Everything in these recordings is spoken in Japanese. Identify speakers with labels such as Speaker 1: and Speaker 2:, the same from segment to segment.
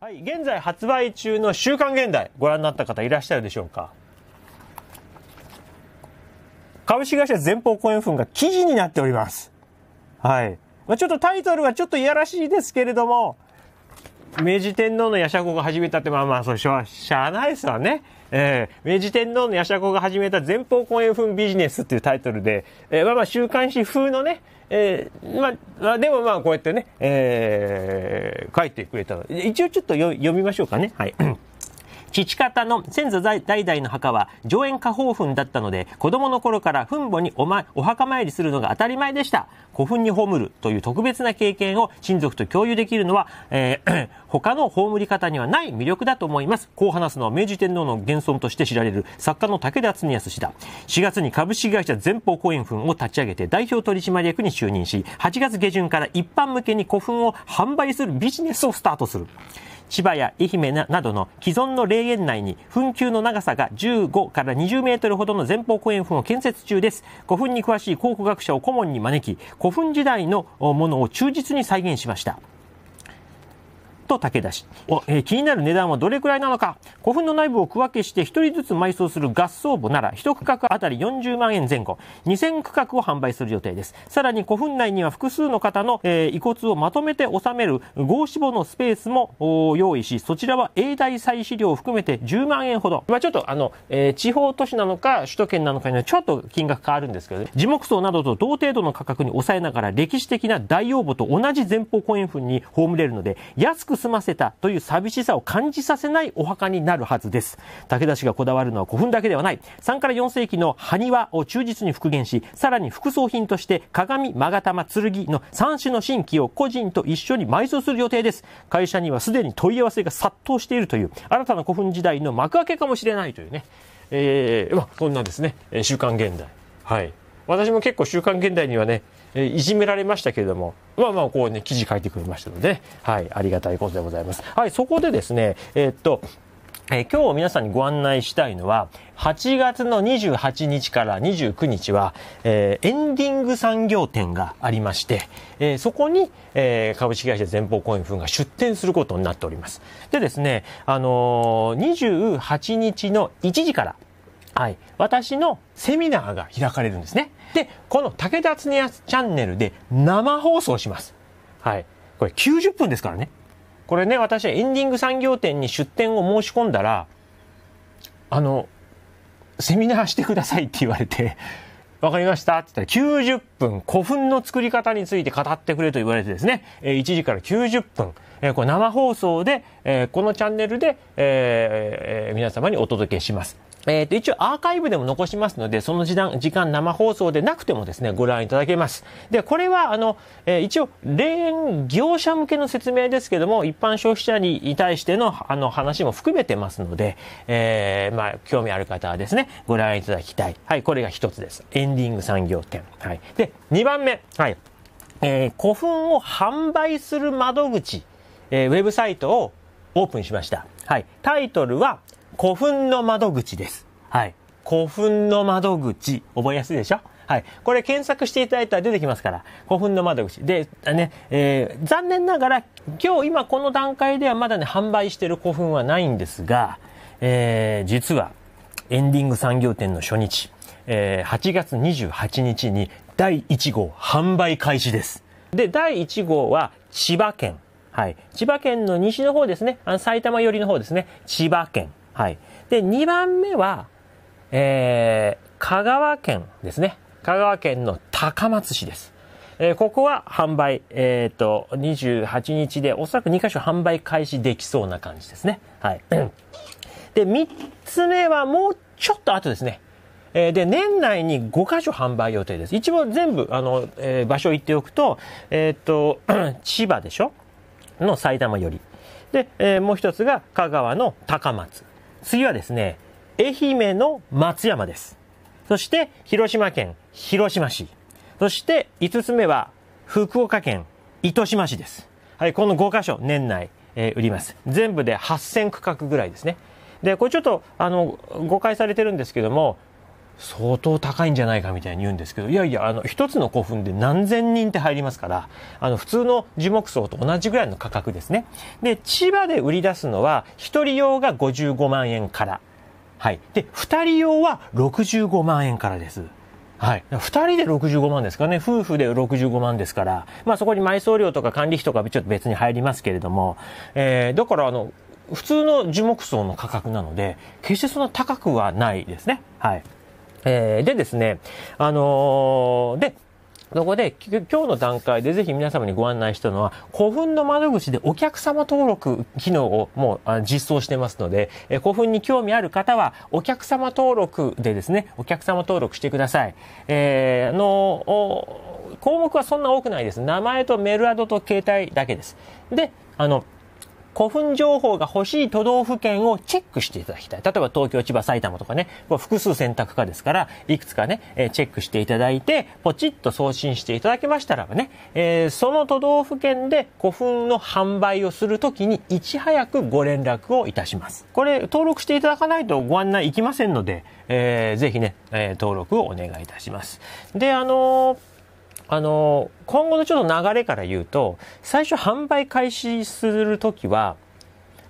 Speaker 1: はい、現在発売中の「週刊現代」ご覧になった方いらっしゃるでしょうか株式会社前方後円墳が記事になっておりますはい、まあ、ちょっとタイトルはちょっといやらしいですけれども明治天皇の夜叉子が始めたって、まあまあ、それしゃ、しゃあないですわね。えー、明治天皇の夜叉子が始めた前方後円墳ビジネスっていうタイトルで、えー、まあまあ、週刊誌風のね、えー、まあ、まあ、でもまあ、こうやってね、えー、書いてくれた一応ちょっと読みましょうかね。はい。父方の先祖代々の墓は上演下方墳だったので子供の頃から墳墓にお,、ま、お墓参りするのが当たり前でした古墳に葬るという特別な経験を親族と共有できるのは、えー、他の葬り方にはない魅力だと思いますこう話すのは明治天皇の原尊として知られる作家の武田恒康氏だ4月に株式会社前方後円墳を立ち上げて代表取締役に就任し8月下旬から一般向けに古墳を販売するビジネスをスタートする千葉や愛媛などの既存の霊園内に墳丘の長さが15から20メートルほどの前方後円墳を建設中です。古墳に詳しい考古学者を顧問に招き、古墳時代のものを忠実に再現しました。と武田氏、えー、気になる値段はどれくらいなのか古墳の内部を区分けして1人ずつ埋葬する合葬墓なら1区画あたり40万円前後2000区画を販売する予定ですさらに古墳内には複数の方の、えー、遺骨をまとめて収める合死墓のスペースも用意しそちらは永代祭祀料を含めて10万円ほど、まあ、ちょっとあの、えー、地方都市なのか首都圏なのかにはちょっと金額変わるんですけど、ね、樹木葬などと同程度の価格に抑えながら歴史的な大応募と同じ前方後円墳に葬れるので安く済ませたという寂しさを感じさせないお墓になるはずです。武田氏がこだわるのは古墳だけではない。3から4世紀の埴輪を忠実に復元し、さらに副葬品として鏡、勾玉、剣の3種の神器を個人と一緒に埋葬する予定です。会社にはすでに問い合わせが殺到しているという、新たな古墳時代の幕開けかもしれないというね。えー、まあ、こんなですね、週刊現代。はい。私も結構週刊現代にはね、えいじめられましたけれども、まあまあ、こうね、記事書いてくれましたので、はい、ありがたいことでございます。はい、そこでですね、えー、っと、えー、今日皆さんにご案内したいのは、8月の28日から29日は、えー、エンディング産業展がありまして、えー、そこに、え株式会社前方コインフンが出展することになっております。でですね、あの28日の1時から、はい、私のセミナーが開かれるんですね。で、この武田恒康チャンネルで生放送します。はい。これ90分ですからね。これね、私はエンディング産業店に出店を申し込んだら、あの、セミナーしてくださいって言われて、わかりましたって言ったら90分古墳の作り方について語ってくれと言われてですね、1時から90分、えこれ生放送で、えこのチャンネルで、え皆様にお届けします。えっ、ー、と、一応アーカイブでも残しますので、その時間、時間生放送でなくてもですね、ご覧いただけます。で、これは、あの、えー、一応、霊園業者向けの説明ですけども、一般消費者に対しての、あの、話も含めてますので、えー、まあ、興味ある方はですね、ご覧いただきたい。はい、これが一つです。エンディング産業展。はい。で、2番目。はい。えー、古墳を販売する窓口、えー、ウェブサイトをオープンしました。はい。タイトルは、古墳の窓口です。はい。古墳の窓口。覚えやすいでしょはい。これ検索していただいたら出てきますから、古墳の窓口。で、ね、えー、残念ながら、今日今この段階ではまだね、販売してる古墳はないんですが、えー、実は、エンディング産業展の初日、えー、8月28日に第1号販売開始です。で、第1号は千葉県。はい。千葉県の西の方ですね。あの埼玉寄りの方ですね。千葉県。はい。で、2番目は、えー、香川県ですね。香川県の高松市です。えー、ここは販売、えっ、ー、と、28日で、おそらく2箇所販売開始できそうな感じですね。はい。で、3つ目はもうちょっと後ですね。えー、で、年内に5箇所販売予定です。一応全部、あの、えー、場所言っておくと、えっ、と、千葉でしょの埼玉より。で、えもう一つが香川の高松。次はですね、愛媛の松山です。そして、広島県広島市。そして、5つ目は、福岡県糸島市です。はい、この5箇所、年内、えー、売ります。全部で8000区画ぐらいですね。で、これちょっと、あの、誤解されてるんですけども、相当高いんじゃないかみたいに言うんですけど、いやいや、あの、一つの古墳で何千人って入りますから、あの、普通の樹木葬と同じぐらいの価格ですね。で、千葉で売り出すのは、一人用が55万円から。はい。で、二人用は65万円からです。はい。二人で65万ですかね。夫婦で65万ですから。まあそこに埋葬料とか管理費とかちょっと別に入りますけれども。えー、だからあの、普通の樹木葬の価格なので、決してそんな高くはないですね。はい。えー、でですね、あのー、で、そこで、今日の段階でぜひ皆様にご案内したのは、古墳の窓口でお客様登録機能をもう実装してますので、え古墳に興味ある方は、お客様登録でですね、お客様登録してください。えー、あの項目はそんな多くないです。名前とメールアドと携帯だけです。で、あの、古墳情報が欲しい都道府県をチェックしていただきたい。例えば東京、千葉、埼玉とかね、複数選択かですから、いくつかね、えチェックしていただいて、ポチッと送信していただきましたらばね、えー、その都道府県で古墳の販売をするときに、いち早くご連絡をいたします。これ、登録していただかないとご案内いきませんので、えー、ぜひね、えー、登録をお願いいたします。で、あのーあの、今後のちょっと流れから言うと、最初販売開始するときは、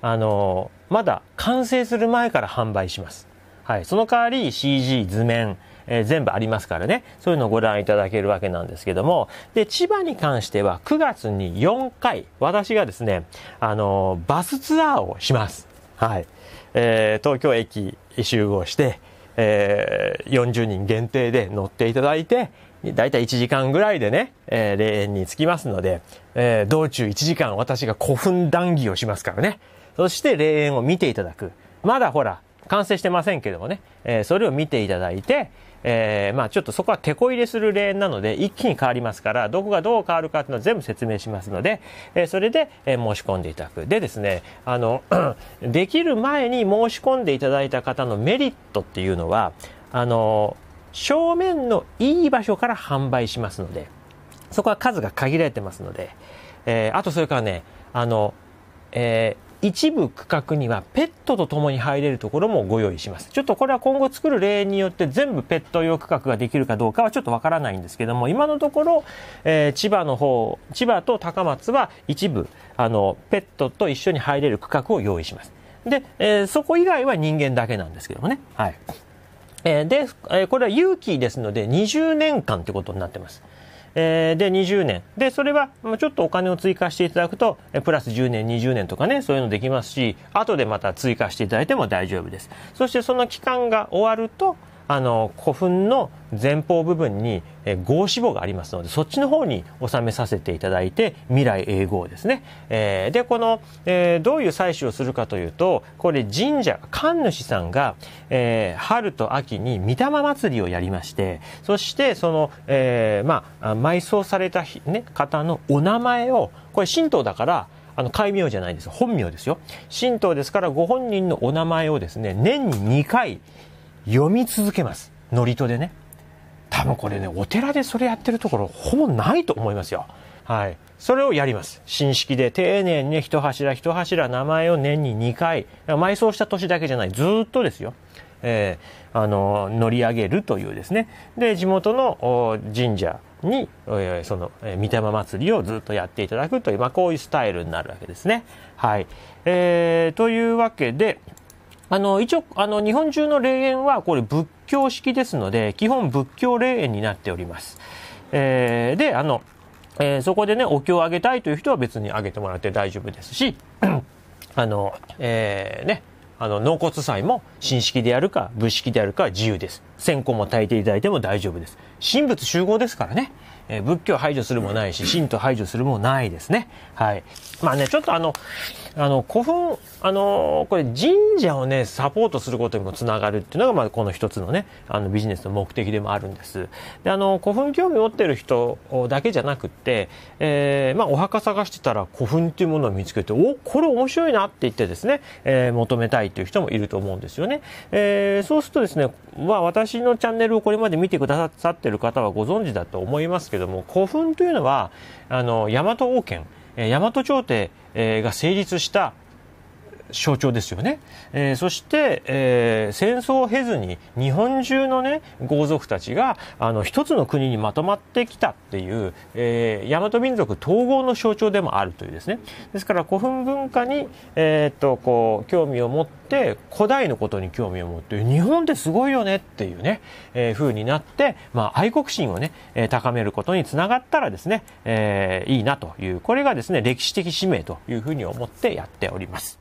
Speaker 1: あの、まだ完成する前から販売します。はい。その代わり CG、図面、えー、全部ありますからね。そういうのをご覧いただけるわけなんですけども。で、千葉に関しては9月に4回、私がですね、あの、バスツアーをします。はい。えー、東京駅集合して、えー、40人限定で乗っていただいて、だいたい1時間ぐらいでね、えー、霊園に着きますので、えー、道中1時間私が古墳談義をしますからね。そして霊園を見ていただく。まだほら、完成してませんけどもね、えー、それを見ていただいて、えー、まあちょっとそこはテこ入れするレーンなので一気に変わりますからどこがどう変わるかっていうのを全部説明しますので、えー、それで、えー、申し込んでいただくでですねあの できる前に申し込んでいただいた方のメリットっていうのはあの正面のいい場所から販売しますのでそこは数が限られてますので、えー、あとそれからねあの、えー、一部区画にはペットと共に入れるところもご用意します。ちょっとこれは今後作る例によって全部ペット用区画ができるかどうかはちょっとわからないんですけども、今のところ、えー、千葉の方、千葉と高松は一部、あの、ペットと一緒に入れる区画を用意します。で、えー、そこ以外は人間だけなんですけどもね。はい。えー、で、えこれは有機ですので20年間ってことになってます。えー、で、20年。で、それは、ちょっとお金を追加していただくと、プラス10年、20年とかね、そういうのできますし、後でまた追加していただいても大丈夫です。そして、その期間が終わると、あの古墳の前方部分に合脂肪がありますのでそっちの方に収めさせていただいて未来永劫ですね、えー、でこの、えー、どういう採取をするかというとこれ神社神主さんが、えー、春と秋に御霊祭りをやりましてそしてその、えー、まあ埋葬された、ね、方のお名前をこれ神道だからあの、戒名じゃないんです。本名ですよ。神道ですから、ご本人のお名前をですね、年に2回、読み続けます。祝詞でね。多分これね、お寺でそれやってるところほぼないと思いますよ。はい。それをやります。新式で丁寧にね、一柱一柱名前を年に2回、埋葬した年だけじゃない、ずっとですよ。えー、あの、乗り上げるというですね。で、地元の神社に、えー、その、えー、御霊祭りをずっとやっていただくという、まあ、こういうスタイルになるわけですね。はい。えー、というわけで、あの、一応、あの、日本中の霊園は、これ仏教式ですので、基本仏教霊園になっております。えー、で、あの、えー、そこでね、お経をあげたいという人は別にあげてもらって大丈夫ですし、あの、えー、ね、あの、納骨祭も、新式でやるか、仏式でやるか自由です。線香も焚いていただいても大丈夫です。神仏集合ですからね。えー、仏教排除するもないし、神徒排除するもないですね。はい。まあね、ちょっとあの、あの、古墳、あのー、これ神社をね、サポートすることにもつながるっていうのが、まあ、この一つのね、あの、ビジネスの目的でもあるんです。で、あの、古墳興味持ってる人だけじゃなくて、えー、まあ、お墓探してたら古墳っていうものを見つけて、お、これ面白いなって言ってですね、えー、求めたいという人もいると思うんですよね。えー、そうするとですね、まあ、私私のチャンネルをこれまで見てくださってる方はご存知だと思いますけども、古墳というのは、あの、大和王権、大和朝廷が成立した象徴ですよね、えー、そして、えー、戦争を経ずに日本中のね豪族たちがあの一つの国にまとまってきたっていう、えー、大和民族統合の象徴でもあるというですねですから古墳文化に、えー、っとこう興味を持って古代のことに興味を持って日本ってすごいよねっていうね、えー、風になって、まあ、愛国心をね、え高めることにつながったらですね、えー、いいなというこれがですね歴史的使命というふうに思ってやっております。